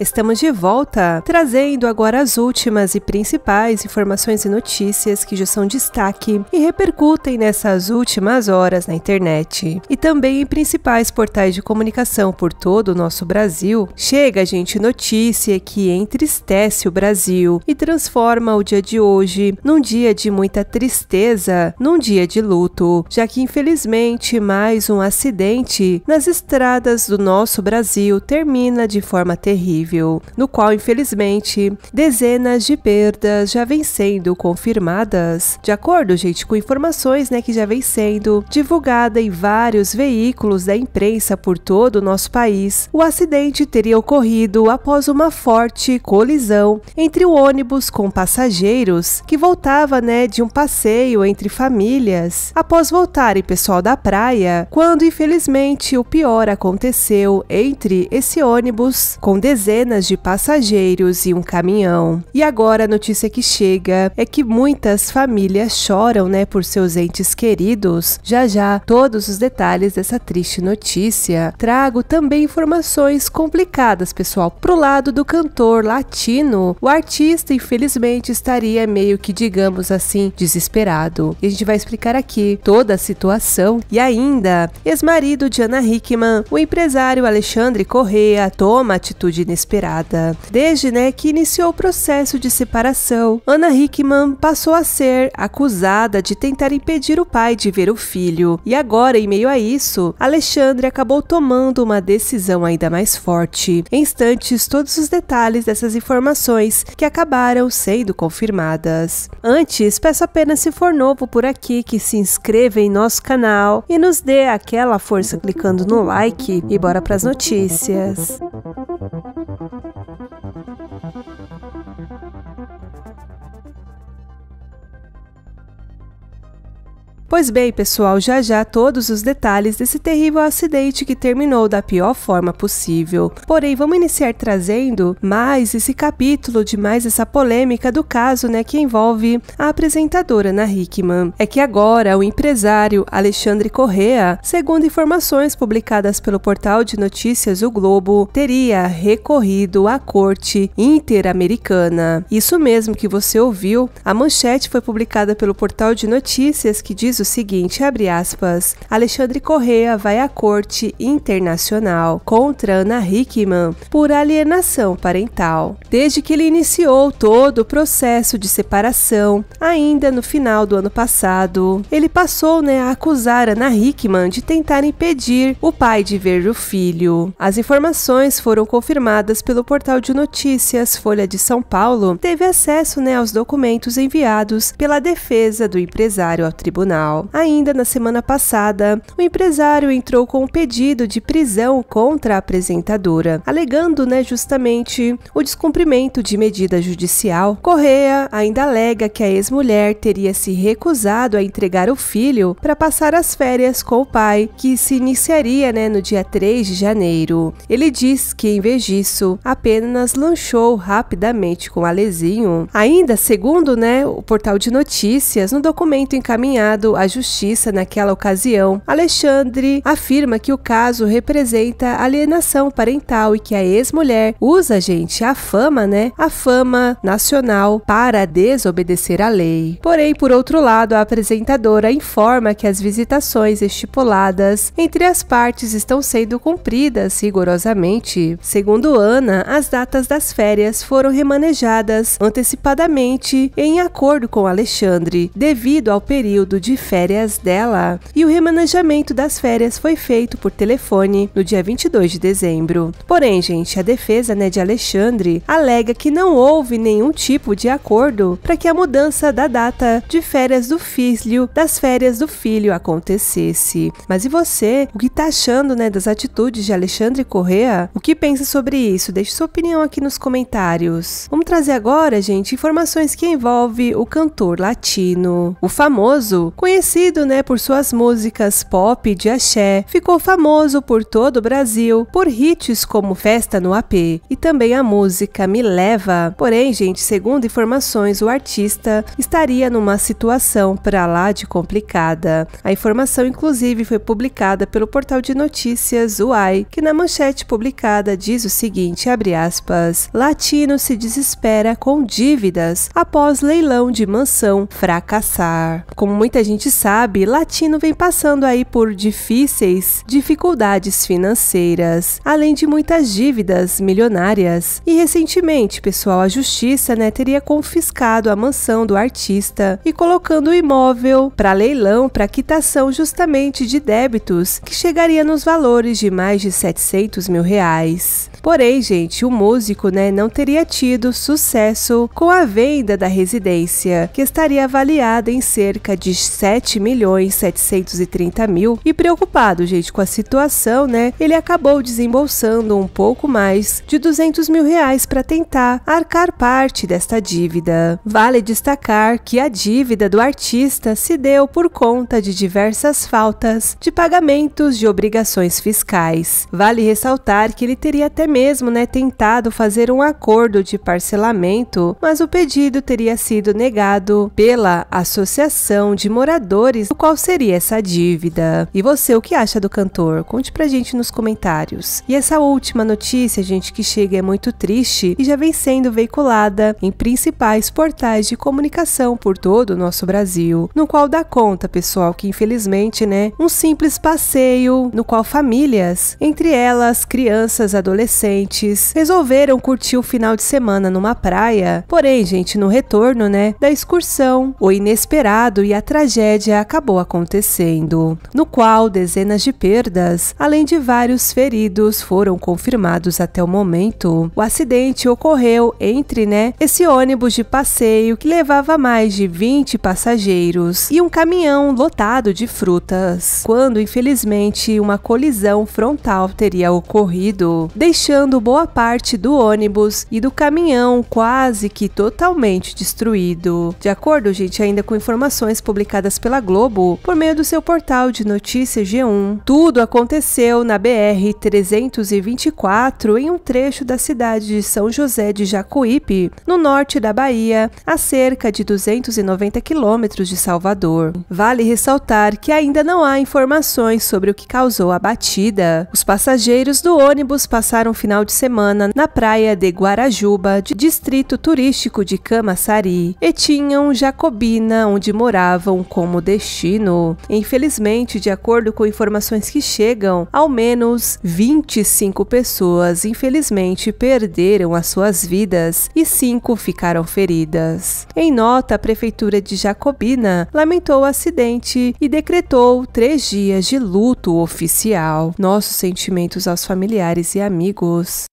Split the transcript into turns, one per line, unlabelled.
Estamos de volta, trazendo agora as últimas e principais informações e notícias que já são destaque e repercutem nessas últimas horas na internet e também em principais portais de comunicação por todo o nosso Brasil. Chega, gente, notícia que entristece o Brasil e transforma o dia de hoje num dia de muita tristeza, num dia de luto, já que infelizmente mais um acidente nas estradas do nosso Brasil termina de forma terrível terrível, no qual, infelizmente, dezenas de perdas já vêm sendo confirmadas. De acordo, gente, com informações né, que já vem sendo divulgada em vários veículos da imprensa por todo o nosso país, o acidente teria ocorrido após uma forte colisão entre o ônibus com passageiros que voltava né, de um passeio entre famílias, após voltarem pessoal da praia, quando infelizmente o pior aconteceu entre esse ônibus com dezenas dezenas de passageiros e um caminhão. E agora a notícia que chega é que muitas famílias choram, né, por seus entes queridos. Já já todos os detalhes dessa triste notícia. Trago também informações complicadas, pessoal, pro lado do cantor latino. O artista, infelizmente, estaria meio que, digamos assim, desesperado. E a gente vai explicar aqui toda a situação e ainda ex-marido de Ana Hickman, o empresário Alexandre Correa toma atitude inesperada inesperada. Desde né, que iniciou o processo de separação, Ana Hickman passou a ser acusada de tentar impedir o pai de ver o filho. E agora, em meio a isso, Alexandre acabou tomando uma decisão ainda mais forte. Em instantes, todos os detalhes dessas informações que acabaram sendo confirmadas. Antes, peço apenas se for novo por aqui que se inscreva em nosso canal e nos dê aquela força clicando no like e bora para as notícias. Pois bem, pessoal, já já todos os detalhes desse terrível acidente que terminou da pior forma possível. Porém, vamos iniciar trazendo mais esse capítulo de mais essa polêmica do caso, né, que envolve a apresentadora Ana Hickman. É que agora o empresário Alexandre Correa, segundo informações publicadas pelo portal de notícias O Globo, teria recorrido à Corte Interamericana. Isso mesmo que você ouviu, a manchete foi publicada pelo portal de notícias que diz o seguinte, abre aspas, Alexandre Correa vai à corte internacional contra Ana Hickman por alienação parental. Desde que ele iniciou todo o processo de separação, ainda no final do ano passado, ele passou né, a acusar Ana Hickman de tentar impedir o pai de ver o filho. As informações foram confirmadas pelo portal de notícias Folha de São Paulo, teve acesso né, aos documentos enviados pela defesa do empresário ao tribunal. Ainda na semana passada, o empresário entrou com um pedido de prisão contra a apresentadora, alegando, né, justamente o descumprimento de medida judicial. Correa ainda alega que a ex-mulher teria se recusado a entregar o filho para passar as férias com o pai, que se iniciaria, né, no dia 3 de janeiro. Ele diz que, em vez disso, apenas lanchou rapidamente com Alezinho. Ainda segundo, né, o portal de notícias, no documento encaminhado à justiça naquela ocasião, Alexandre afirma que o caso representa alienação parental e que a ex-mulher usa, gente, a fama, né? A fama nacional para desobedecer à lei. Porém, por outro lado, a apresentadora informa que as visitações estipuladas entre as partes estão sendo cumpridas rigorosamente. Segundo Ana, as datas das férias foram remanejadas antecipadamente em acordo com Alexandre, devido ao período de férias dela. E o remanejamento das férias foi feito por telefone no dia 22 de dezembro. Porém, gente, a defesa né, de Alexandre alega que não houve nenhum tipo de acordo para que a mudança da data de férias do filho das férias do filho acontecesse. Mas e você? O que tá achando né, das atitudes de Alexandre Correa? O que pensa sobre isso? Deixe sua opinião aqui nos comentários. Vamos trazer agora, gente, informações que envolve o cantor latino, o famoso, conhecido conhecido né, por suas músicas pop de axé, ficou famoso por todo o Brasil por hits como Festa no AP e também a música Me Leva. Porém, gente, segundo informações, o artista estaria numa situação pra lá de complicada. A informação, inclusive, foi publicada pelo portal de notícias UAI, que na manchete publicada diz o seguinte, abre aspas, Latino se desespera com dívidas após leilão de mansão fracassar. Como muita gente gente sabe, latino vem passando aí por difíceis dificuldades financeiras, além de muitas dívidas milionárias. E recentemente, pessoal, a justiça, né, teria confiscado a mansão do artista e colocando o imóvel para leilão para quitação justamente de débitos que chegaria nos valores de mais de 700 mil reais. Porém, gente, o músico, né, não teria tido sucesso com a venda da residência, que estaria avaliada em cerca de 7 milhões 730 mil. E preocupado, gente, com a situação, né, ele acabou desembolsando um pouco mais de 200 mil reais para tentar arcar parte desta dívida. Vale destacar que a dívida do artista se deu por conta de diversas faltas de pagamentos de obrigações fiscais. Vale ressaltar que ele teria até mesmo mesmo né, tentado fazer um acordo de parcelamento, mas o pedido teria sido negado pela associação de moradores, do qual seria essa dívida. E você, o que acha do cantor? Conte pra gente nos comentários. E essa última notícia, gente, que chega é muito triste e já vem sendo veiculada em principais portais de comunicação por todo o nosso Brasil, no qual dá conta, pessoal, que infelizmente, né, um simples passeio no qual famílias, entre elas crianças, adolescentes, adolescentes resolveram curtir o final de semana numa praia. Porém, gente, no retorno, né, da excursão, o inesperado e a tragédia acabou acontecendo, no qual dezenas de perdas, além de vários feridos, foram confirmados até o momento. O acidente ocorreu entre, né, esse ônibus de passeio que levava mais de 20 passageiros e um caminhão lotado de frutas, quando infelizmente uma colisão frontal teria ocorrido, deixando deixando boa parte do ônibus e do caminhão quase que totalmente destruído. De acordo, gente, ainda com informações publicadas pela Globo por meio do seu portal de notícias G1, tudo aconteceu na BR 324 em um trecho da cidade de São José de Jacuípe, no norte da Bahia, a cerca de 290 quilômetros de Salvador. Vale ressaltar que ainda não há informações sobre o que causou a batida. Os passageiros do ônibus passaram final de semana na praia de Guarajuba, de distrito turístico de Camaçari, e tinham Jacobina, onde moravam, como destino. Infelizmente, de acordo com informações que chegam, ao menos 25 pessoas, infelizmente, perderam as suas vidas e cinco ficaram feridas. Em nota, a Prefeitura de Jacobina lamentou o acidente e decretou três dias de luto oficial. Nossos sentimentos aos familiares e amigos course